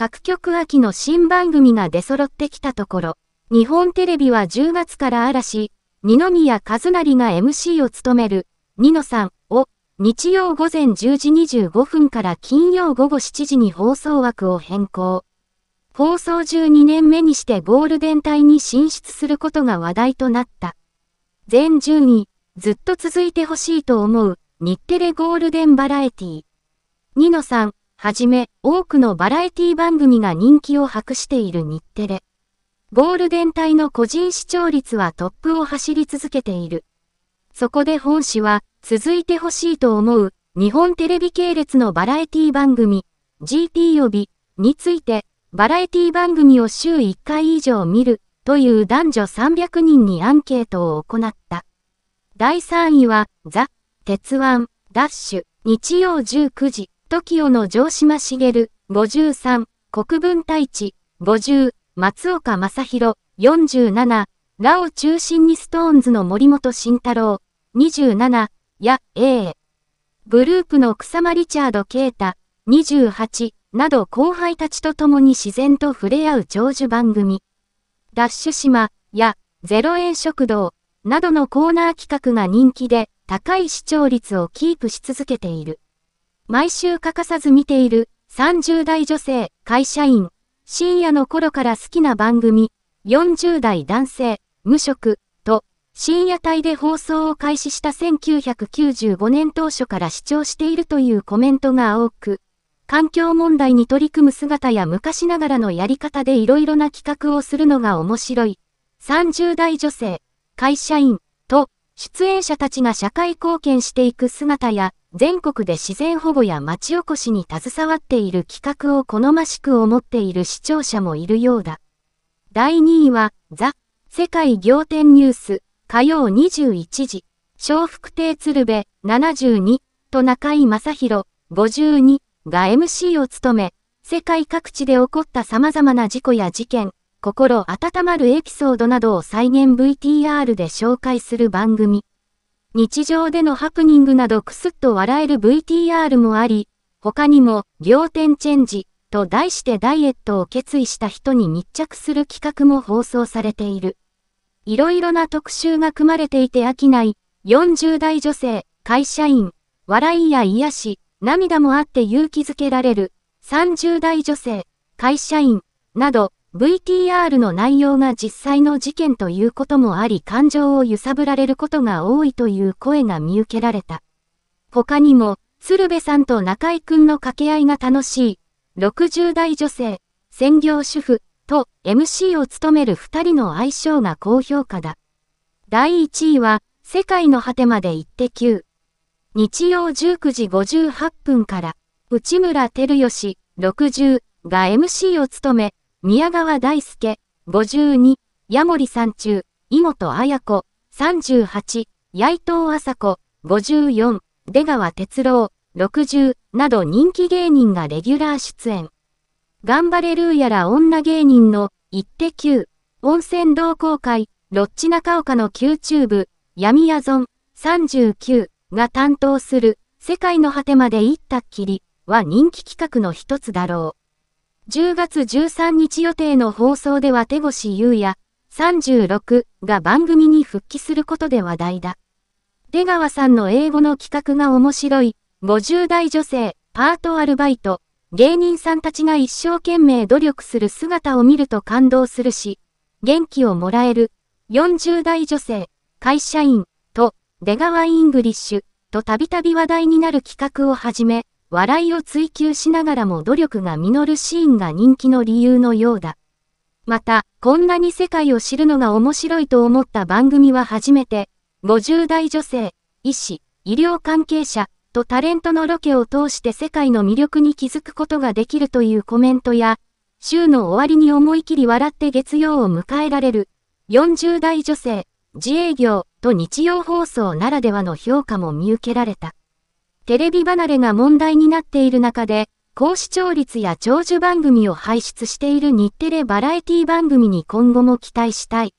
各局秋の新番組が出揃ってきたところ、日本テレビは10月から嵐、二宮和也が MC を務める、ニノさんを、日曜午前10時25分から金曜午後7時に放送枠を変更。放送12年目にしてゴールデン帯に進出することが話題となった。全順位、ずっと続いてほしいと思う、日テレゴールデンバラエティ。二のさんはじめ、多くのバラエティ番組が人気を博している日テレ。ゴールデン帯の個人視聴率はトップを走り続けている。そこで本誌は、続いてほしいと思う、日本テレビ系列のバラエティ番組、GT 予備について、バラエティ番組を週1回以上見るという男女300人にアンケートを行った。第3位は、ザ・鉄腕、ダッシュ、日曜19時。TOKIO の城島茂、53、国分太一、50、松岡正宏、47、らを中心にストーンズの森本慎太郎、27、や、A。グループの草間リチャード慶太、28、など後輩たちと共に自然と触れ合う長寿番組。ダッシュ島、や、ゼロ円食堂、などのコーナー企画が人気で、高い視聴率をキープし続けている。毎週欠かさず見ている30代女性、会社員、深夜の頃から好きな番組、40代男性、無職、と、深夜帯で放送を開始した1995年当初から視聴しているというコメントが多く、環境問題に取り組む姿や昔ながらのやり方で色々な企画をするのが面白い。30代女性、会社員、と、出演者たちが社会貢献していく姿や、全国で自然保護や町おこしに携わっている企画を好ましく思っている視聴者もいるようだ。第2位は、ザ・世界仰天ニュース、火曜21時、笑福亭鶴瓶72と中井正宏52が MC を務め、世界各地で起こった様々な事故や事件、心温まるエピソードなどを再現 VTR で紹介する番組。日常でのハプニングなどクスッと笑える VTR もあり、他にも、仰天チェンジと題してダイエットを決意した人に密着する企画も放送されている。いろいろな特集が組まれていて飽きない、40代女性、会社員、笑いや癒し、涙もあって勇気づけられる、30代女性、会社員、など、VTR の内容が実際の事件ということもあり感情を揺さぶられることが多いという声が見受けられた。他にも、鶴瓶さんと中井くんの掛け合いが楽しい、60代女性、専業主婦、と MC を務める2人の相性が高評価だ。第1位は、世界の果てまで行って9。日曜19時58分から、内村照義60が MC を務め、宮川大輔、52、矢森三中、井本彩子、38、八伊藤麻子、54、出川哲郎、60など人気芸人がレギュラー出演。頑張れルーやら女芸人の、一手九、温泉同好会、ロッチ中岡の QTube、闇屋ゾン、39が担当する、世界の果てまで行ったっきりは人気企画の一つだろう。10月13日予定の放送では手越優也36が番組に復帰することで話題だ。出川さんの英語の企画が面白い、50代女性、パートアルバイト、芸人さんたちが一生懸命努力する姿を見ると感動するし、元気をもらえる、40代女性、会社員、と、出川イングリッシュ、とたびたび話題になる企画をはじめ、笑いを追求しながらも努力が実るシーンが人気の理由のようだ。また、こんなに世界を知るのが面白いと思った番組は初めて、50代女性、医師、医療関係者、とタレントのロケを通して世界の魅力に気づくことができるというコメントや、週の終わりに思い切り笑って月曜を迎えられる、40代女性、自営業と日曜放送ならではの評価も見受けられた。テレビ離れが問題になっている中で、高視聴率や長寿番組を輩出している日テレバラエティ番組に今後も期待したい。